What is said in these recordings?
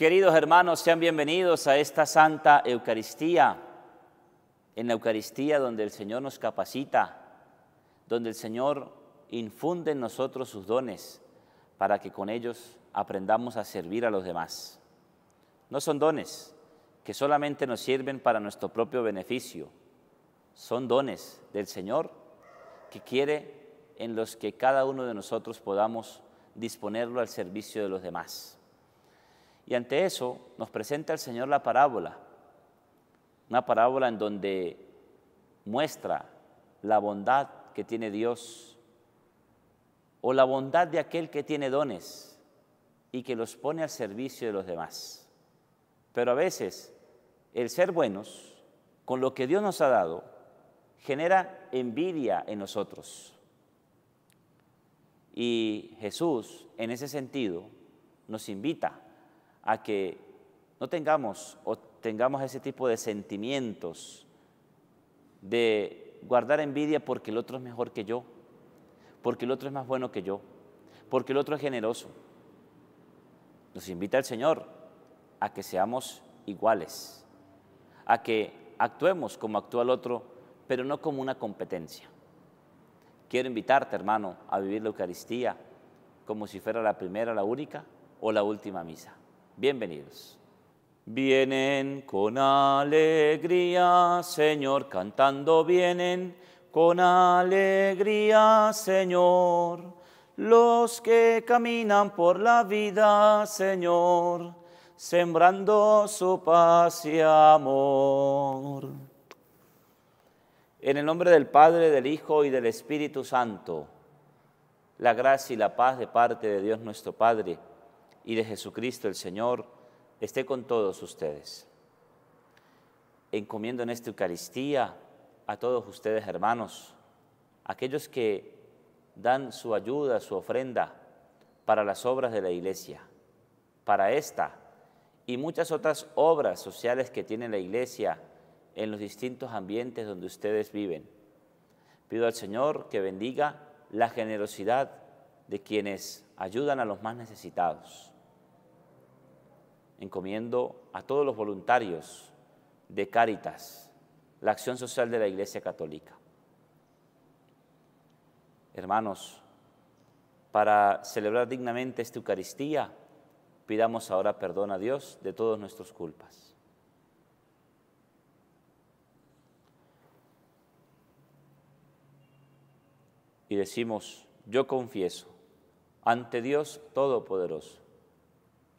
Queridos hermanos, sean bienvenidos a esta Santa Eucaristía, en la Eucaristía donde el Señor nos capacita, donde el Señor infunde en nosotros sus dones para que con ellos aprendamos a servir a los demás. No son dones que solamente nos sirven para nuestro propio beneficio, son dones del Señor que quiere en los que cada uno de nosotros podamos disponerlo al servicio de los demás. Y ante eso nos presenta el Señor la parábola, una parábola en donde muestra la bondad que tiene Dios o la bondad de aquel que tiene dones y que los pone al servicio de los demás. Pero a veces el ser buenos con lo que Dios nos ha dado genera envidia en nosotros. Y Jesús, en ese sentido, nos invita a que no tengamos o tengamos ese tipo de sentimientos de guardar envidia porque el otro es mejor que yo, porque el otro es más bueno que yo, porque el otro es generoso. Nos invita el Señor a que seamos iguales, a que actuemos como actúa el otro, pero no como una competencia. Quiero invitarte, hermano, a vivir la Eucaristía como si fuera la primera, la única o la última misa. Bienvenidos. Vienen con alegría, Señor, cantando vienen con alegría, Señor. Los que caminan por la vida, Señor, sembrando su paz y amor. En el nombre del Padre, del Hijo y del Espíritu Santo, la gracia y la paz de parte de Dios nuestro Padre y de Jesucristo el Señor esté con todos ustedes. Encomiendo en esta Eucaristía a todos ustedes hermanos, aquellos que dan su ayuda, su ofrenda para las obras de la iglesia, para esta y muchas otras obras sociales que tiene la iglesia en los distintos ambientes donde ustedes viven. Pido al Señor que bendiga la generosidad de quienes ayudan a los más necesitados encomiendo a todos los voluntarios de Cáritas, la acción social de la Iglesia Católica. Hermanos, para celebrar dignamente esta Eucaristía, pidamos ahora perdón a Dios de todas nuestras culpas. Y decimos, yo confieso ante Dios Todopoderoso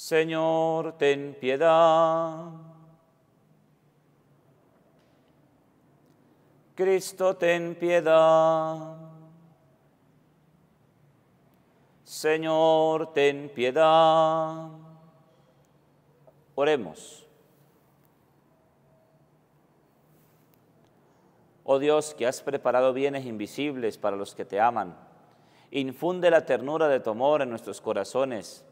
Señor, ten piedad. Cristo, ten piedad. Señor, ten piedad. Oremos. Oh Dios, que has preparado bienes invisibles para los que te aman, infunde la ternura de tu amor en nuestros corazones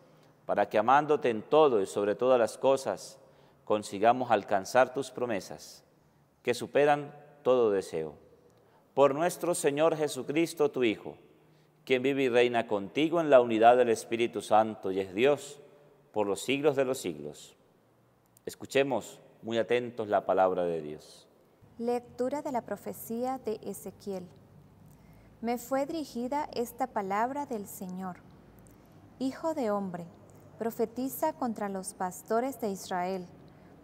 para que amándote en todo y sobre todas las cosas, consigamos alcanzar tus promesas, que superan todo deseo. Por nuestro Señor Jesucristo, tu Hijo, quien vive y reina contigo en la unidad del Espíritu Santo y es Dios por los siglos de los siglos. Escuchemos muy atentos la palabra de Dios. Lectura de la profecía de Ezequiel. Me fue dirigida esta palabra del Señor. Hijo de hombre, Profetiza contra los pastores de Israel.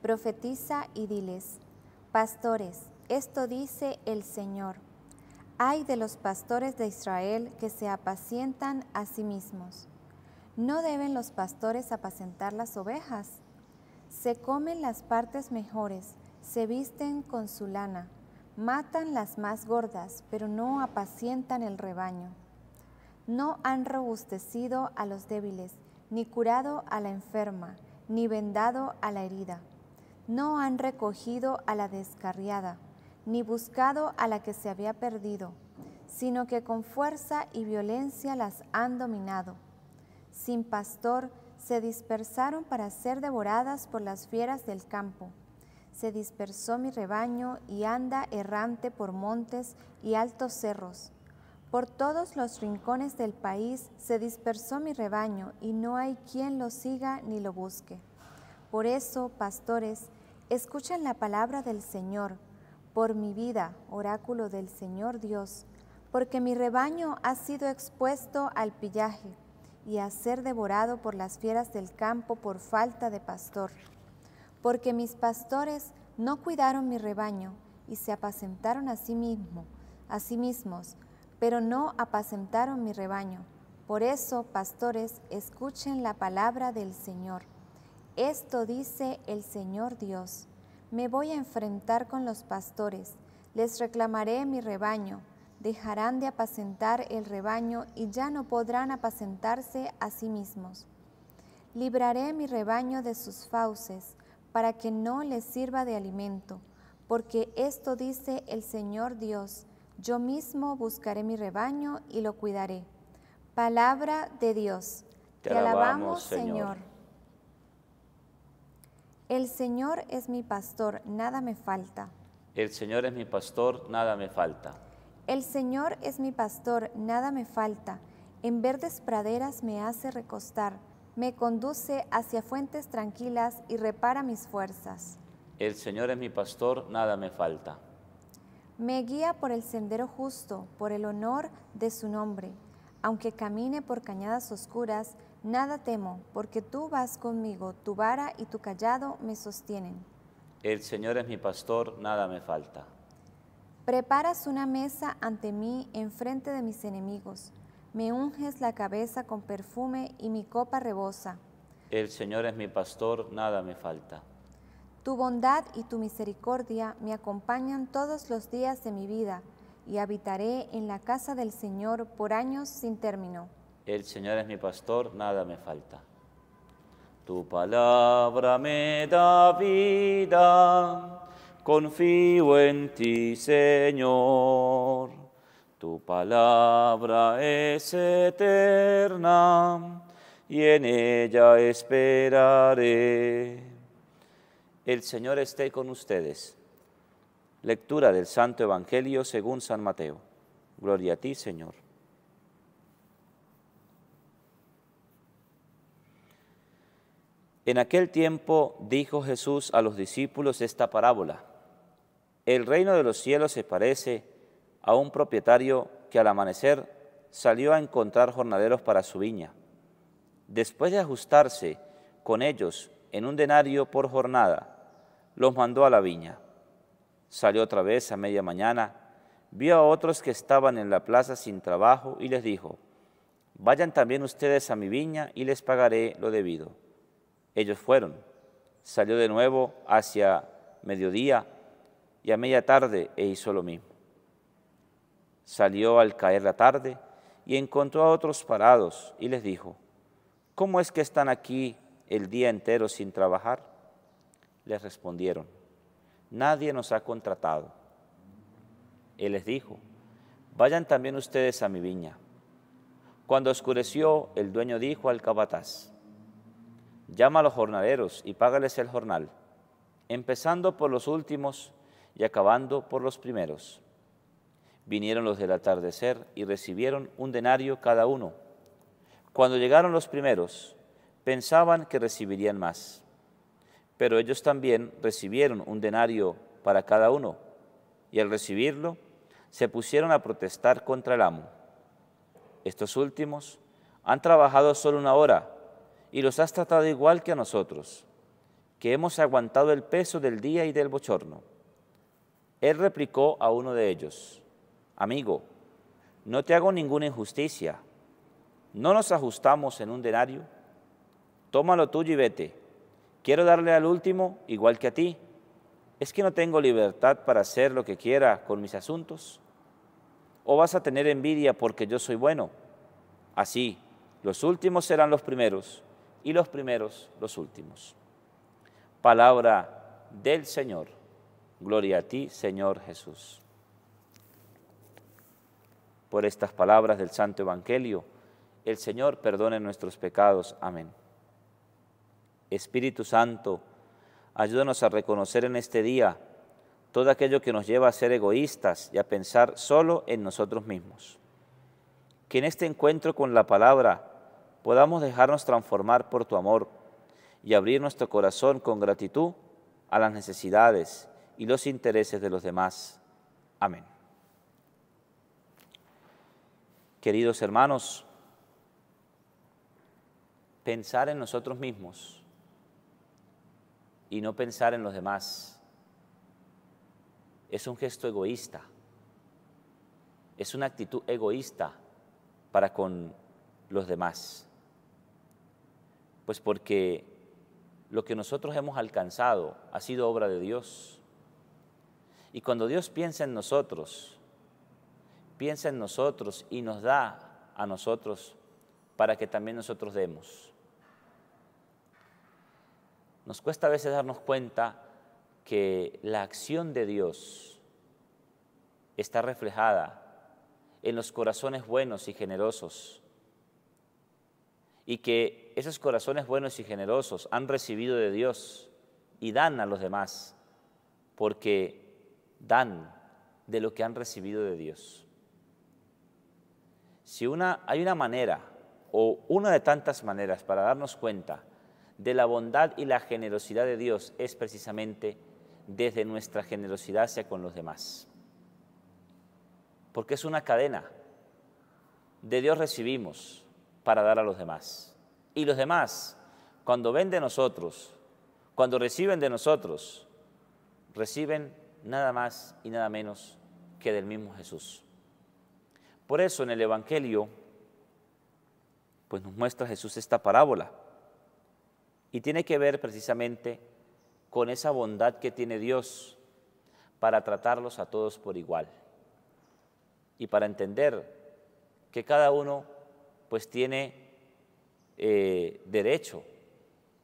Profetiza y diles, pastores, esto dice el Señor. Ay de los pastores de Israel que se apacientan a sí mismos. ¿No deben los pastores apacentar las ovejas? Se comen las partes mejores, se visten con su lana, matan las más gordas, pero no apacientan el rebaño. No han robustecido a los débiles, ni curado a la enferma, ni vendado a la herida. No han recogido a la descarriada, ni buscado a la que se había perdido, sino que con fuerza y violencia las han dominado. Sin pastor se dispersaron para ser devoradas por las fieras del campo. Se dispersó mi rebaño y anda errante por montes y altos cerros por todos los rincones del país se dispersó mi rebaño y no hay quien lo siga ni lo busque. Por eso, pastores, escuchen la palabra del Señor. Por mi vida, oráculo del Señor Dios, porque mi rebaño ha sido expuesto al pillaje y a ser devorado por las fieras del campo por falta de pastor. Porque mis pastores no cuidaron mi rebaño y se apacentaron a sí mismo, a sí mismos, pero no apacentaron mi rebaño. Por eso, pastores, escuchen la palabra del Señor. Esto dice el Señor Dios. Me voy a enfrentar con los pastores, les reclamaré mi rebaño. Dejarán de apacentar el rebaño y ya no podrán apacentarse a sí mismos. Libraré mi rebaño de sus fauces, para que no les sirva de alimento, porque esto dice el Señor Dios yo mismo buscaré mi rebaño y lo cuidaré. Palabra de Dios. Te, alabamos, Señor. El Señor es mi pastor, nada me falta. El Señor es mi pastor, nada me falta. El Señor es mi pastor, nada me falta. En verdes praderas me hace recostar, me conduce hacia fuentes tranquilas y repara mis fuerzas. El Señor es mi pastor, nada me falta. Me guía por el sendero justo, por el honor de su nombre. Aunque camine por cañadas oscuras, nada temo, porque tú vas conmigo, tu vara y tu callado me sostienen. El Señor es mi pastor, nada me falta. Preparas una mesa ante mí en frente de mis enemigos. Me unges la cabeza con perfume y mi copa rebosa. El Señor es mi pastor, nada me falta. Tu bondad y tu misericordia me acompañan todos los días de mi vida y habitaré en la casa del Señor por años sin término. El Señor es mi pastor, nada me falta. Tu palabra me da vida, confío en ti, Señor. Tu palabra es eterna y en ella esperaré. El Señor esté con ustedes. Lectura del Santo Evangelio según San Mateo. Gloria a ti, Señor. En aquel tiempo dijo Jesús a los discípulos esta parábola. El reino de los cielos se parece a un propietario que al amanecer salió a encontrar jornaderos para su viña. Después de ajustarse con ellos en un denario por jornada, los mandó a la viña. Salió otra vez a media mañana, vio a otros que estaban en la plaza sin trabajo y les dijo, vayan también ustedes a mi viña y les pagaré lo debido. Ellos fueron. Salió de nuevo hacia mediodía y a media tarde e hizo lo mismo. Salió al caer la tarde y encontró a otros parados y les dijo, ¿cómo es que están aquí el día entero sin trabajar? Les respondieron, nadie nos ha contratado. Él les dijo, vayan también ustedes a mi viña. Cuando oscureció, el dueño dijo al cabataz, llama a los jornaleros y págales el jornal, empezando por los últimos y acabando por los primeros. Vinieron los del atardecer y recibieron un denario cada uno. Cuando llegaron los primeros, pensaban que recibirían más pero ellos también recibieron un denario para cada uno, y al recibirlo se pusieron a protestar contra el amo. Estos últimos han trabajado solo una hora y los has tratado igual que a nosotros, que hemos aguantado el peso del día y del bochorno. Él replicó a uno de ellos, Amigo, no te hago ninguna injusticia. ¿No nos ajustamos en un denario? tómalo tuyo y vete quiero darle al último igual que a ti. ¿Es que no tengo libertad para hacer lo que quiera con mis asuntos? ¿O vas a tener envidia porque yo soy bueno? Así, los últimos serán los primeros y los primeros los últimos. Palabra del Señor. Gloria a ti, Señor Jesús. Por estas palabras del Santo Evangelio, el Señor perdone nuestros pecados. Amén. Espíritu Santo, ayúdanos a reconocer en este día todo aquello que nos lleva a ser egoístas y a pensar solo en nosotros mismos. Que en este encuentro con la palabra podamos dejarnos transformar por tu amor y abrir nuestro corazón con gratitud a las necesidades y los intereses de los demás. Amén. Queridos hermanos, pensar en nosotros mismos y no pensar en los demás. Es un gesto egoísta. Es una actitud egoísta para con los demás. Pues porque lo que nosotros hemos alcanzado ha sido obra de Dios. Y cuando Dios piensa en nosotros, piensa en nosotros y nos da a nosotros para que también nosotros demos. Nos cuesta a veces darnos cuenta que la acción de Dios está reflejada en los corazones buenos y generosos y que esos corazones buenos y generosos han recibido de Dios y dan a los demás porque dan de lo que han recibido de Dios. Si una, hay una manera o una de tantas maneras para darnos cuenta de la bondad y la generosidad de Dios es precisamente desde nuestra generosidad hacia con los demás. Porque es una cadena. De Dios recibimos para dar a los demás. Y los demás, cuando ven de nosotros, cuando reciben de nosotros, reciben nada más y nada menos que del mismo Jesús. Por eso en el Evangelio, pues nos muestra Jesús esta parábola y tiene que ver precisamente con esa bondad que tiene Dios para tratarlos a todos por igual y para entender que cada uno pues tiene eh, derecho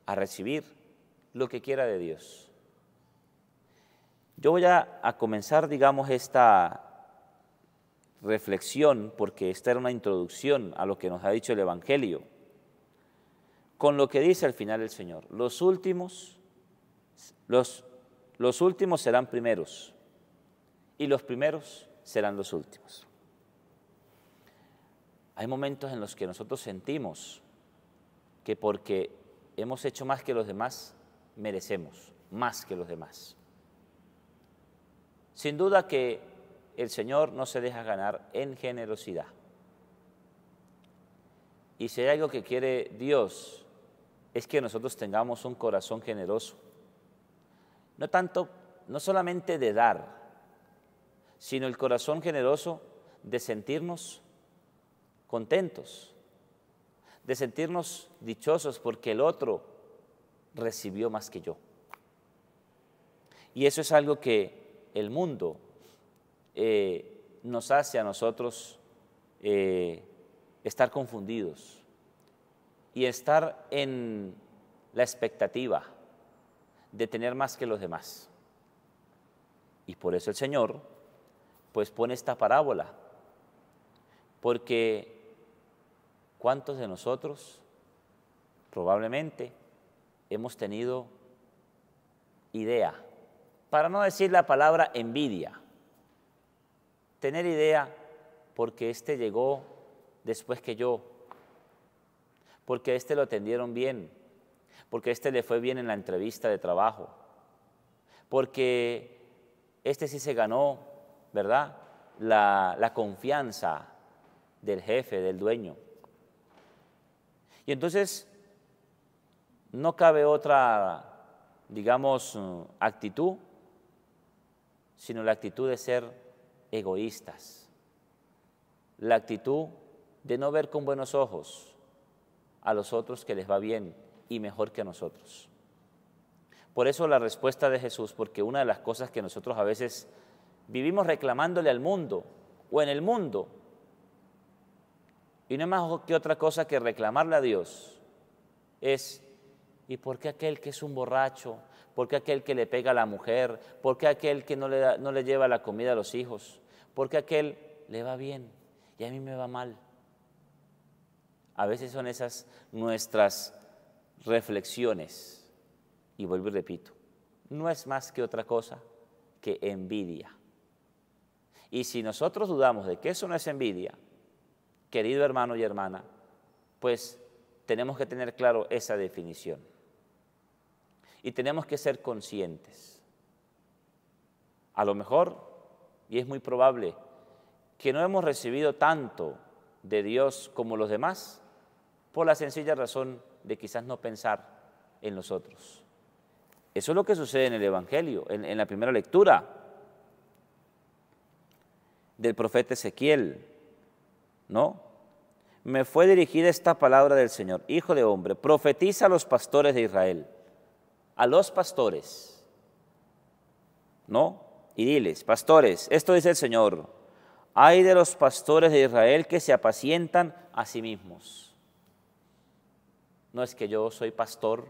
a recibir lo que quiera de Dios. Yo voy a, a comenzar, digamos, esta reflexión, porque esta era una introducción a lo que nos ha dicho el Evangelio con lo que dice al final el Señor. Los últimos, los, últimos serán primeros y los primeros serán los últimos. Hay momentos en los que nosotros sentimos que porque hemos hecho más que los demás, merecemos más que los demás. Sin duda que el Señor no se deja ganar en generosidad. Y si hay algo que quiere Dios es que nosotros tengamos un corazón generoso. No tanto, no solamente de dar, sino el corazón generoso de sentirnos contentos, de sentirnos dichosos porque el otro recibió más que yo. Y eso es algo que el mundo eh, nos hace a nosotros eh, estar confundidos y estar en la expectativa de tener más que los demás. Y por eso el Señor pues pone esta parábola, porque ¿cuántos de nosotros probablemente hemos tenido idea, para no decir la palabra envidia, tener idea porque este llegó después que yo, porque este lo atendieron bien, porque a este le fue bien en la entrevista de trabajo, porque este sí se ganó, ¿verdad? La, la confianza del jefe, del dueño. Y entonces no cabe otra, digamos, actitud, sino la actitud de ser egoístas, la actitud de no ver con buenos ojos, a los otros que les va bien y mejor que a nosotros. Por eso la respuesta de Jesús, porque una de las cosas que nosotros a veces vivimos reclamándole al mundo o en el mundo, y no es más que otra cosa que reclamarle a Dios, es, ¿y por qué aquel que es un borracho? ¿Por qué aquel que le pega a la mujer? ¿Por qué aquel que no le, no le lleva la comida a los hijos? ¿Por qué aquel le va bien y a mí me va mal? A veces son esas nuestras reflexiones. Y vuelvo y repito, no es más que otra cosa que envidia. Y si nosotros dudamos de que eso no es envidia, querido hermano y hermana, pues tenemos que tener claro esa definición. Y tenemos que ser conscientes. A lo mejor, y es muy probable, que no hemos recibido tanto de Dios como los demás, por la sencilla razón de quizás no pensar en los otros. Eso es lo que sucede en el Evangelio, en, la primera lectura del profeta Ezequiel, ¿no? Me fue dirigida esta palabra del Señor, Hijo de hombre, profetiza a los pastores de Israel, a los pastores, ¿no? Y diles, pastores, esto dice el Señor, hay de los pastores de Israel que se apacientan a sí mismos no es que yo soy pastor,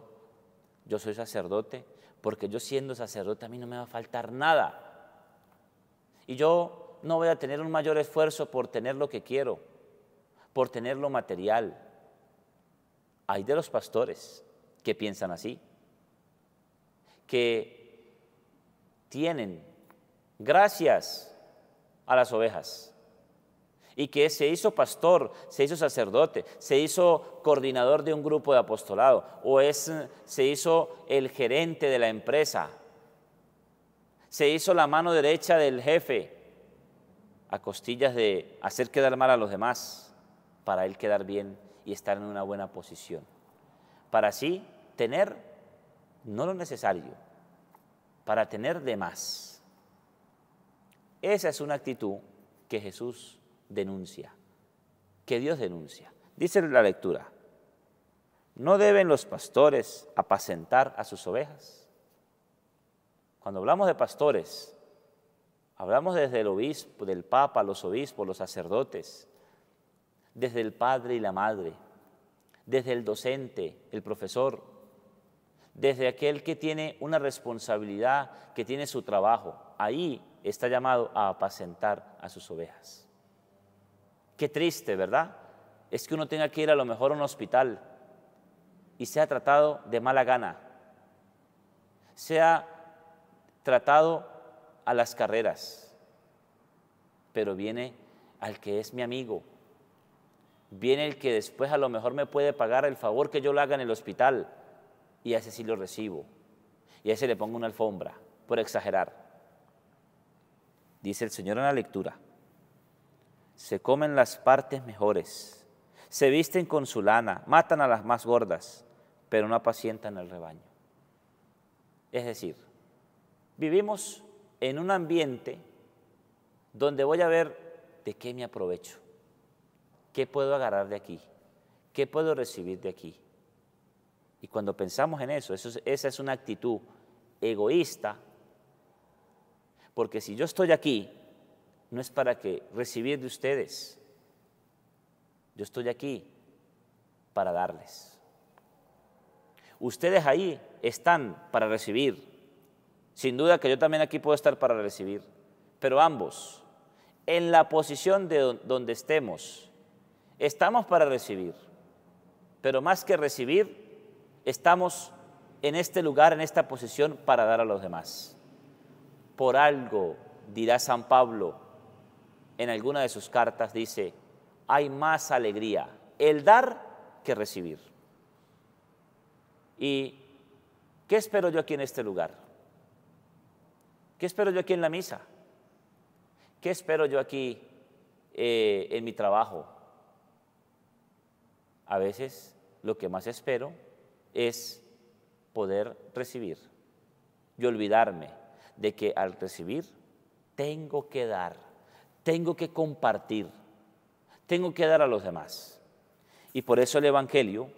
yo soy sacerdote, porque yo siendo sacerdote a mí no me va a faltar nada. Y yo no voy a tener un mayor esfuerzo por tener lo que quiero, por tener lo material. Hay de los pastores que piensan así, que tienen gracias a las ovejas, y que se hizo pastor, se hizo sacerdote, se hizo coordinador de un grupo de apostolado o es, se hizo el gerente de la empresa, se hizo la mano derecha del jefe a costillas de hacer quedar mal a los demás para él quedar bien y estar en una buena posición, para así tener no lo necesario, para tener de más. Esa es una actitud que Jesús denuncia, que Dios denuncia. Dice la lectura, ¿no deben los pastores apacentar a sus ovejas? Cuando hablamos de pastores, hablamos desde el obispo, del papa, los obispos, los sacerdotes, desde el padre y la madre, desde el docente, el profesor, desde aquel que tiene una responsabilidad, que tiene su trabajo. Ahí está llamado a apacentar a sus ovejas. Qué triste, ¿verdad? Es que uno tenga que ir a lo mejor a un hospital y sea tratado de mala gana, se ha tratado a las carreras, pero viene al que es mi amigo, viene el que después a lo mejor me puede pagar el favor que yo le haga en el hospital y a ese sí lo recibo y a ese le pongo una alfombra, por exagerar. Dice el Señor en la lectura se comen las partes mejores, se visten con su lana, matan a las más gordas, pero no apacientan el rebaño. Es decir, vivimos en un ambiente donde voy a ver de qué me aprovecho, qué puedo agarrar de aquí, qué puedo recibir de aquí. Y cuando pensamos en eso, eso esa es una actitud egoísta, porque si yo estoy aquí no es para que recibir de ustedes. Yo estoy aquí para darles. Ustedes ahí están para recibir. Sin duda que yo también aquí puedo estar para recibir. Pero ambos, en la posición de donde estemos, estamos para recibir. Pero más que recibir, estamos en este lugar, en esta posición, para dar a los demás. Por algo, dirá San Pablo, en alguna de sus cartas dice, hay más alegría el dar que recibir. ¿Y qué espero yo aquí en este lugar? ¿Qué espero yo aquí en la misa? ¿Qué espero yo aquí eh, en mi trabajo? A veces lo que más espero es poder recibir y olvidarme de que al recibir tengo que dar tengo que compartir, tengo que dar a los demás. Y por eso el Evangelio,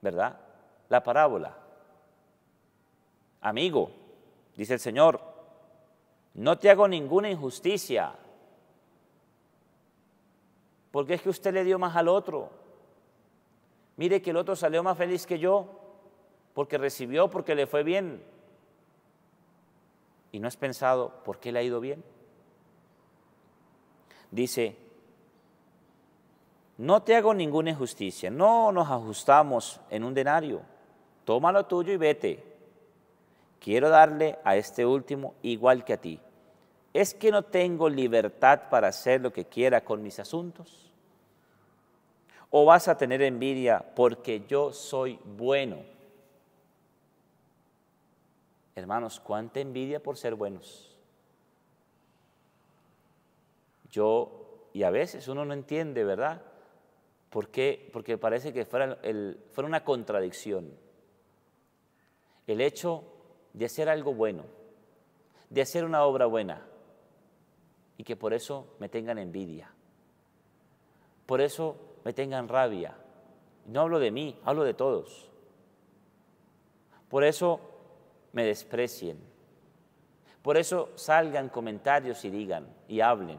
¿verdad? La parábola. Amigo, dice el Señor, no te hago ninguna injusticia, porque es que usted le dio más al otro. Mire que el otro salió más feliz que yo, porque recibió, porque le fue bien. Y no has pensado, ¿por qué le ha ido bien? dice, no te hago ninguna injusticia, no nos ajustamos en un denario, toma lo tuyo y vete. Quiero darle a este último igual que a ti. ¿Es que no tengo libertad para hacer lo que quiera con mis asuntos? ¿O vas a tener envidia porque yo soy bueno? Hermanos, cuánta envidia por ser buenos. Yo, y a veces uno no entiende, ¿verdad? Porque parece que fuera una contradicción. El hecho de hacer algo bueno, de hacer una obra buena, y que por eso me tengan envidia, por eso me tengan rabia. No hablo de mí, hablo de todos. Por eso me desprecien. Por eso salgan comentarios y digan y hablen.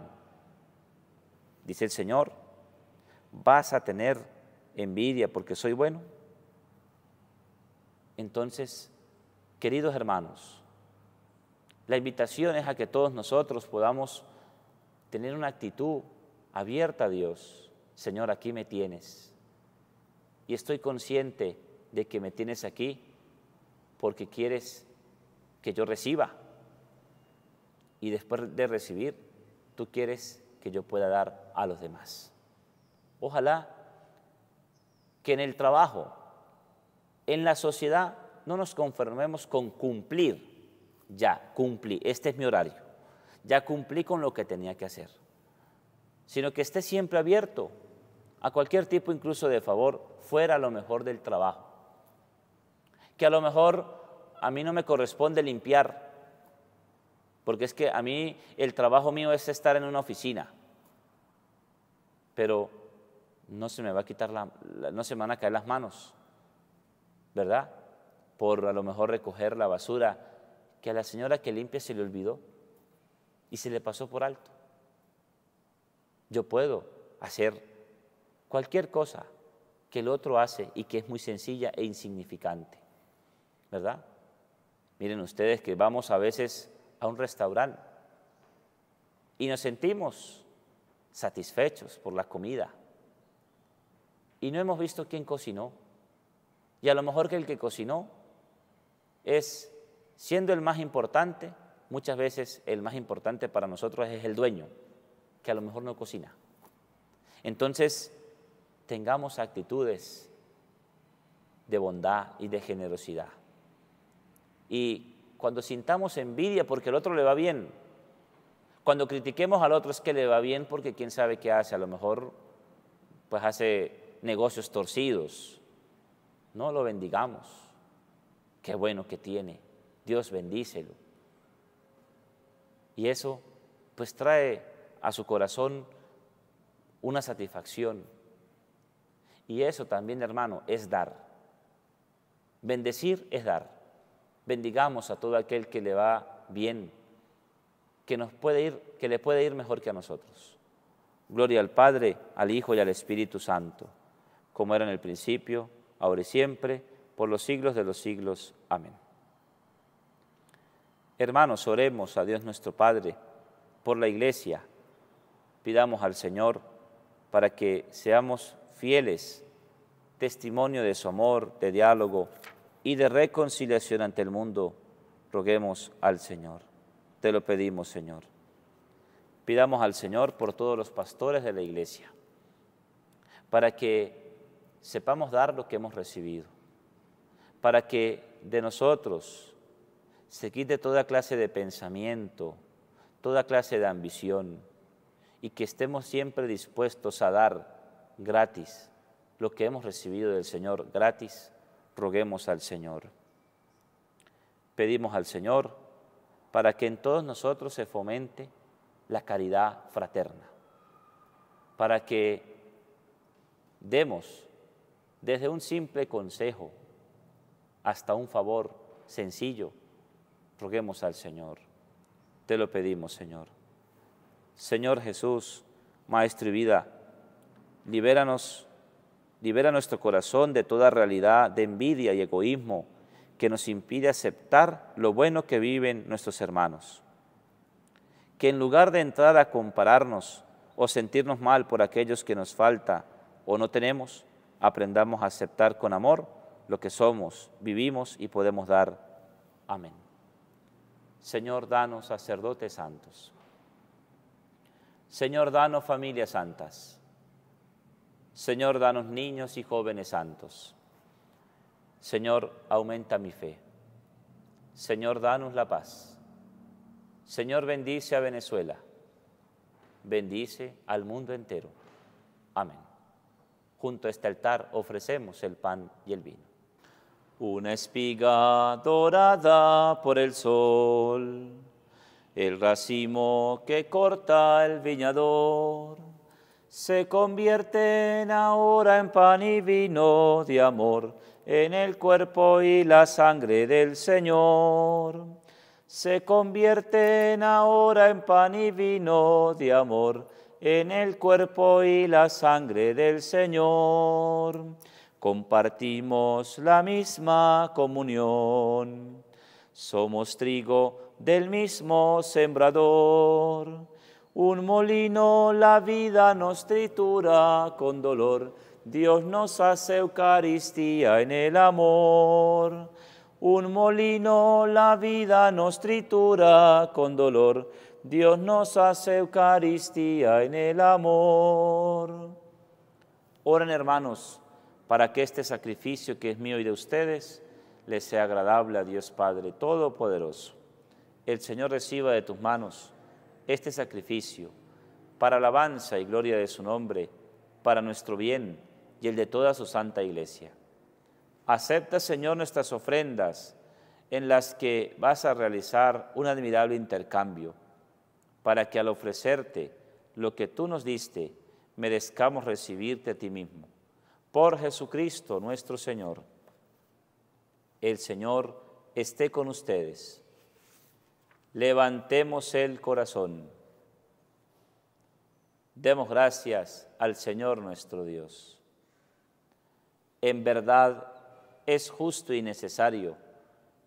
Dice el Señor, vas a tener envidia porque soy bueno. Entonces, queridos hermanos, la invitación es a que todos nosotros podamos tener una actitud abierta a Dios. Señor, aquí me tienes. Y estoy consciente de que me tienes aquí porque quieres que yo reciba. Y después de recibir, tú quieres que yo pueda dar a los demás. Ojalá que en el trabajo, en la sociedad, no nos conformemos con cumplir. Ya, cumplí, este es mi horario. Ya cumplí con lo que tenía que hacer. Sino que esté siempre abierto a cualquier tipo incluso de favor fuera a lo mejor del trabajo. Que a lo mejor a mí no me corresponde limpiar porque es que a mí el trabajo mío es estar en una oficina, pero no se me va a quitar la, no se me van a caer las manos, ¿verdad? Por a lo mejor recoger la basura que a la señora que limpia se le olvidó y se le pasó por alto. Yo puedo hacer cualquier cosa que el otro hace y que es muy sencilla e insignificante, ¿verdad? Miren ustedes que vamos a veces a un restaurante y nos sentimos satisfechos por la comida y no hemos visto quién cocinó. Y a lo mejor que el que cocinó es, siendo el más importante, muchas veces el más importante para nosotros es el dueño, que a lo mejor no cocina. Entonces, tengamos actitudes de bondad y de generosidad. Y cuando sintamos envidia porque el otro le va bien, cuando critiquemos al otro es que le va bien porque quién sabe qué hace, a lo mejor pues hace negocios torcidos, no lo bendigamos, qué bueno que tiene, Dios bendícelo. Y eso pues trae a su corazón una satisfacción. Y eso también, hermano, es dar. Bendecir es dar. Bendigamos a todo aquel que le va bien, que, nos puede ir, que le puede ir mejor que a nosotros. Gloria al Padre, al Hijo y al Espíritu Santo, como era en el principio, ahora y siempre, por los siglos de los siglos. Amén. Hermanos, oremos a Dios nuestro Padre por la Iglesia. Pidamos al Señor para que seamos fieles, testimonio de su amor, de diálogo, y de reconciliación ante el mundo, roguemos al Señor. Te lo pedimos, Señor. Pidamos al Señor por todos los pastores de la iglesia, para que sepamos dar lo que hemos recibido, para que de nosotros se quite toda clase de pensamiento, toda clase de ambición, y que estemos siempre dispuestos a dar gratis lo que hemos recibido del Señor, gratis roguemos al Señor. Pedimos al Señor para que en todos nosotros se fomente la caridad fraterna, para que demos desde un simple consejo hasta un favor sencillo, roguemos al Señor. Te lo pedimos, Señor. Señor Jesús, Maestro y vida, libéranos Libera nuestro corazón de toda realidad de envidia y egoísmo que nos impide aceptar lo bueno que viven nuestros hermanos. Que en lugar de entrar a compararnos o sentirnos mal por aquellos que nos falta o no tenemos, aprendamos a aceptar con amor lo que somos, vivimos y podemos dar. Amén. Señor, danos sacerdotes santos. Señor, danos familias santas. Señor, danos niños y jóvenes santos. Señor, aumenta mi fe. Señor, danos la paz. Señor, bendice a Venezuela. Bendice al mundo entero. Amén. Junto a este altar ofrecemos el pan y el vino. Una espiga dorada por el sol, el racimo que corta el viñador se convierten ahora en pan y vino de amor, en el cuerpo y la sangre del Señor. Se convierten ahora en pan y vino de amor, en el cuerpo y la sangre del Señor. Compartimos la misma comunión. Somos trigo del mismo sembrador un molino la vida nos tritura con dolor, Dios nos hace Eucaristía en el amor. Un molino la vida nos tritura con dolor, Dios nos hace Eucaristía en el amor. Oren hermanos, para que este sacrificio que es mío y de ustedes les sea agradable a Dios Padre Todopoderoso. El Señor reciba de tus manos este sacrificio para alabanza y gloria de su nombre, para nuestro bien y el de toda su santa iglesia. Acepta, Señor, nuestras ofrendas en las que vas a realizar un admirable intercambio, para que al ofrecerte lo que tú nos diste, merezcamos recibirte a ti mismo. Por Jesucristo nuestro Señor. El Señor esté con ustedes levantemos el corazón. Demos gracias al Señor nuestro Dios. En verdad es justo y necesario,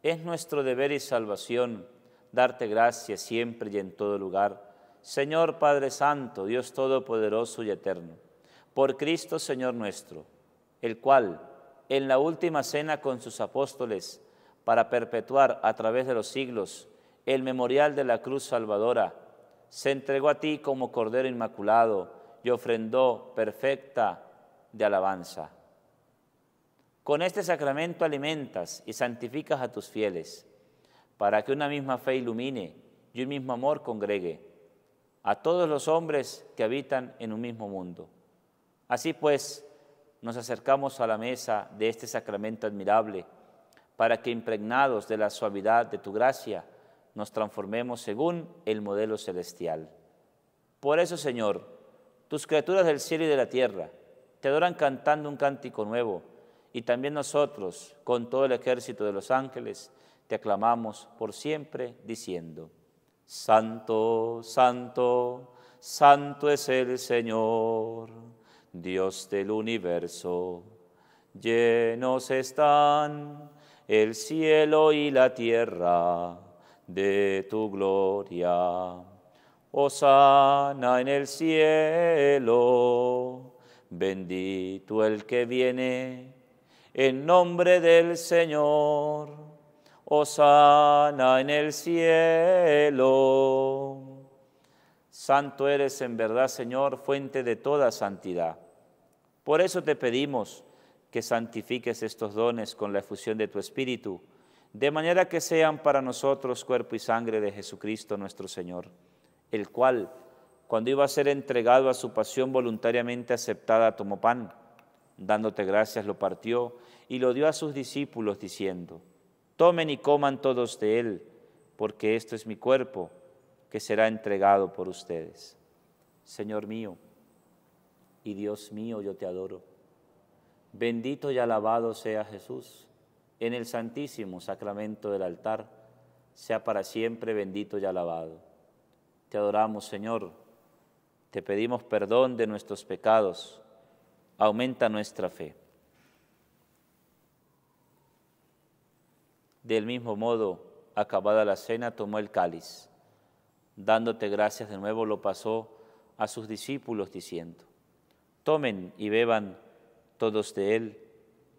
es nuestro deber y salvación darte gracias siempre y en todo lugar, Señor Padre Santo, Dios Todopoderoso y Eterno, por Cristo Señor nuestro, el cual en la última cena con sus apóstoles, para perpetuar a través de los siglos, el memorial de la cruz salvadora, se entregó a ti como Cordero Inmaculado y ofrendó perfecta de alabanza. Con este sacramento alimentas y santificas a tus fieles, para que una misma fe ilumine y un mismo amor congregue a todos los hombres que habitan en un mismo mundo. Así pues, nos acercamos a la mesa de este sacramento admirable, para que impregnados de la suavidad de tu gracia, nos transformemos según el modelo celestial. Por eso, Señor, tus criaturas del cielo y de la tierra te adoran cantando un cántico nuevo, y también nosotros, con todo el ejército de los ángeles, te aclamamos por siempre diciendo, Santo, Santo, Santo es el Señor, Dios del universo. Llenos están el cielo y la tierra de tu gloria. sana en el cielo, bendito el que viene en nombre del Señor. sana en el cielo. Santo eres en verdad, Señor, fuente de toda santidad. Por eso te pedimos que santifiques estos dones con la efusión de tu Espíritu de manera que sean para nosotros cuerpo y sangre de Jesucristo nuestro Señor, el cual, cuando iba a ser entregado a su pasión voluntariamente aceptada, tomó pan, dándote gracias lo partió y lo dio a sus discípulos diciendo, tomen y coman todos de él, porque esto es mi cuerpo que será entregado por ustedes. Señor mío y Dios mío, yo te adoro. Bendito y alabado sea Jesús en el santísimo sacramento del altar, sea para siempre bendito y alabado. Te adoramos, Señor. Te pedimos perdón de nuestros pecados. Aumenta nuestra fe. Del mismo modo, acabada la cena, tomó el cáliz. Dándote gracias de nuevo, lo pasó a sus discípulos diciendo, tomen y beban todos de él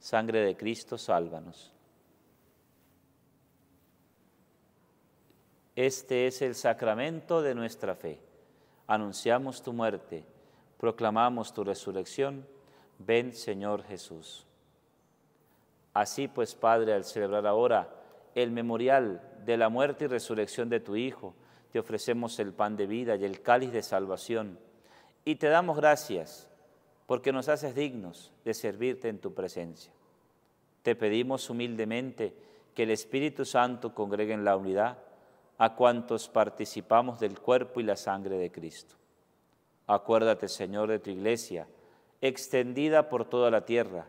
Sangre de Cristo, sálvanos. Este es el sacramento de nuestra fe. Anunciamos tu muerte, proclamamos tu resurrección. Ven, Señor Jesús. Así pues, Padre, al celebrar ahora el memorial de la muerte y resurrección de tu Hijo, te ofrecemos el pan de vida y el cáliz de salvación. Y te damos gracias porque nos haces dignos de servirte en tu presencia. Te pedimos humildemente que el Espíritu Santo congregue en la unidad a cuantos participamos del cuerpo y la sangre de Cristo. Acuérdate, Señor, de tu iglesia, extendida por toda la tierra,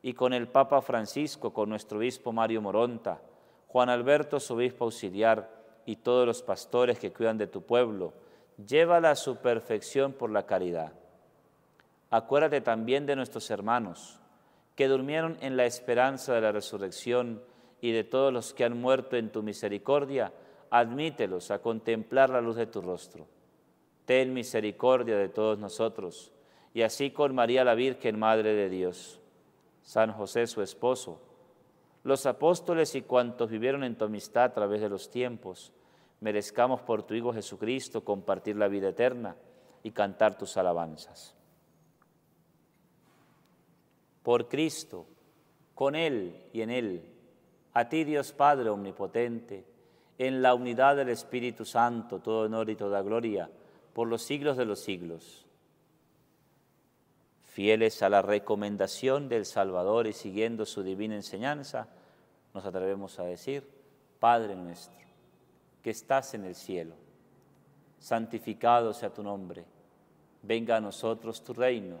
y con el Papa Francisco, con nuestro obispo Mario Moronta, Juan Alberto, su obispo auxiliar, y todos los pastores que cuidan de tu pueblo, llévala a su perfección por la caridad Acuérdate también de nuestros hermanos que durmieron en la esperanza de la resurrección y de todos los que han muerto en tu misericordia, admítelos a contemplar la luz de tu rostro. Ten misericordia de todos nosotros, y así con María la Virgen, Madre de Dios, San José su esposo, los apóstoles y cuantos vivieron en tu amistad a través de los tiempos, merezcamos por tu Hijo Jesucristo compartir la vida eterna y cantar tus alabanzas por Cristo, con Él y en Él, a ti Dios Padre Omnipotente, en la unidad del Espíritu Santo, todo honor y toda gloria, por los siglos de los siglos. Fieles a la recomendación del Salvador y siguiendo su divina enseñanza, nos atrevemos a decir, Padre nuestro, que estás en el cielo, santificado sea tu nombre, venga a nosotros tu reino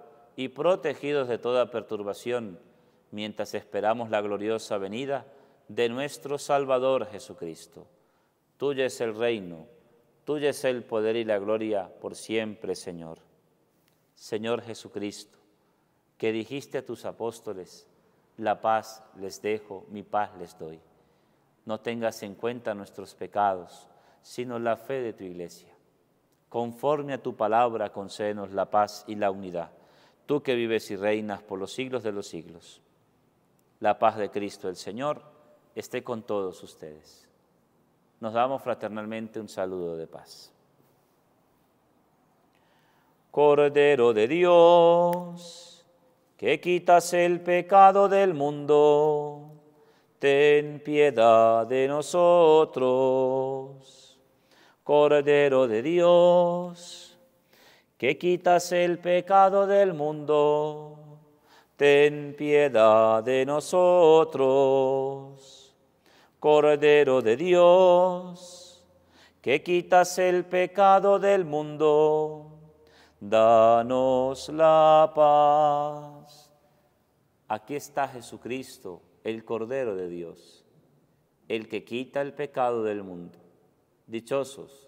y protegidos de toda perturbación, mientras esperamos la gloriosa venida de nuestro Salvador Jesucristo. Tuyo es el reino, tuyo es el poder y la gloria por siempre, Señor. Señor Jesucristo, que dijiste a tus apóstoles, la paz les dejo, mi paz les doy. No tengas en cuenta nuestros pecados, sino la fe de tu iglesia. Conforme a tu palabra, concédenos la paz y la unidad tú que vives y reinas por los siglos de los siglos. La paz de Cristo el Señor esté con todos ustedes. Nos damos fraternalmente un saludo de paz. Cordero de Dios, que quitas el pecado del mundo, ten piedad de nosotros. Cordero de Dios, que quitas el pecado del mundo, ten piedad de nosotros. Cordero de Dios, que quitas el pecado del mundo, danos la paz. Aquí está Jesucristo, el Cordero de Dios, el que quita el pecado del mundo. Dichosos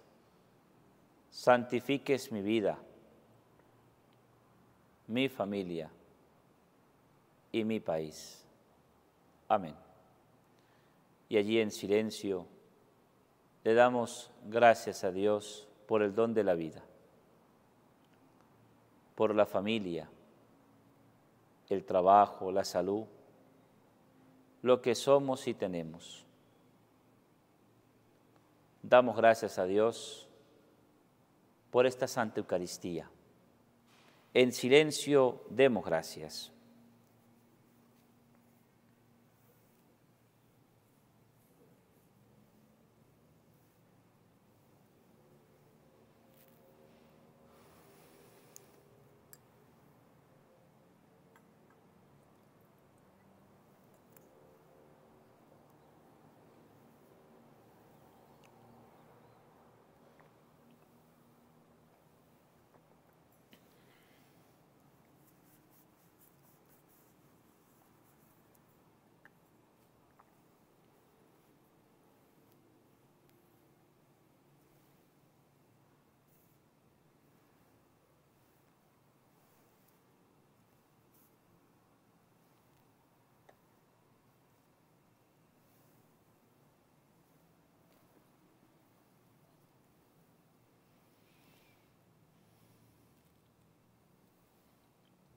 santifiques mi vida, mi familia y mi país. Amén. Y allí en silencio le damos gracias a Dios por el don de la vida, por la familia, el trabajo, la salud, lo que somos y tenemos. Damos gracias a Dios por esta Santa Eucaristía. En silencio demos gracias.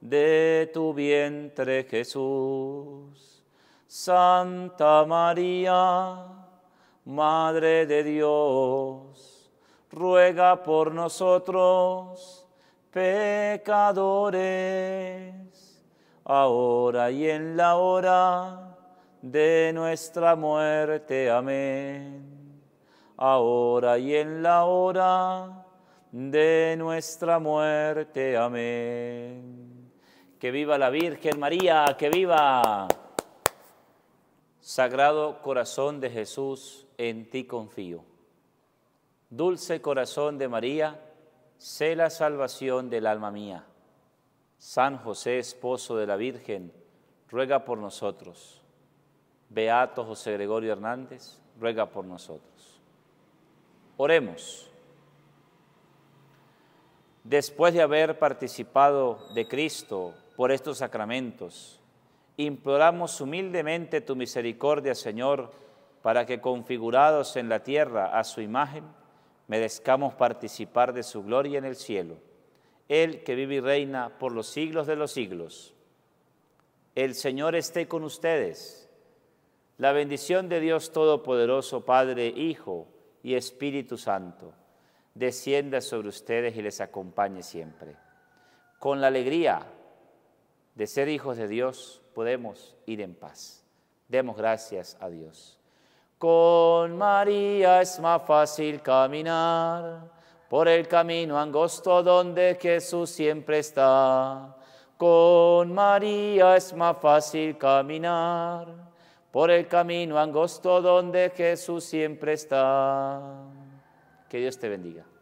de tu vientre Jesús. Santa María, Madre de Dios, ruega por nosotros, pecadores, ahora y en la hora de nuestra muerte. Amén. Ahora y en la hora de nuestra muerte. Amén. Que viva la Virgen María, que viva. Sagrado corazón de Jesús, en ti confío. Dulce corazón de María, sé la salvación del alma mía. San José, esposo de la Virgen, ruega por nosotros. Beato José Gregorio Hernández, ruega por nosotros. Oremos. Después de haber participado de Cristo, por estos sacramentos. Imploramos humildemente tu misericordia, Señor, para que configurados en la tierra a su imagen, merezcamos participar de su gloria en el cielo. El que vive y reina por los siglos de los siglos. El Señor esté con ustedes. La bendición de Dios Todopoderoso, Padre, Hijo y Espíritu Santo, descienda sobre ustedes y les acompañe siempre. Con la alegría de ser hijos de Dios, podemos ir en paz. Demos gracias a Dios. Con María es más fácil caminar por el camino angosto donde Jesús siempre está. Con María es más fácil caminar por el camino angosto donde Jesús siempre está. Que Dios te bendiga.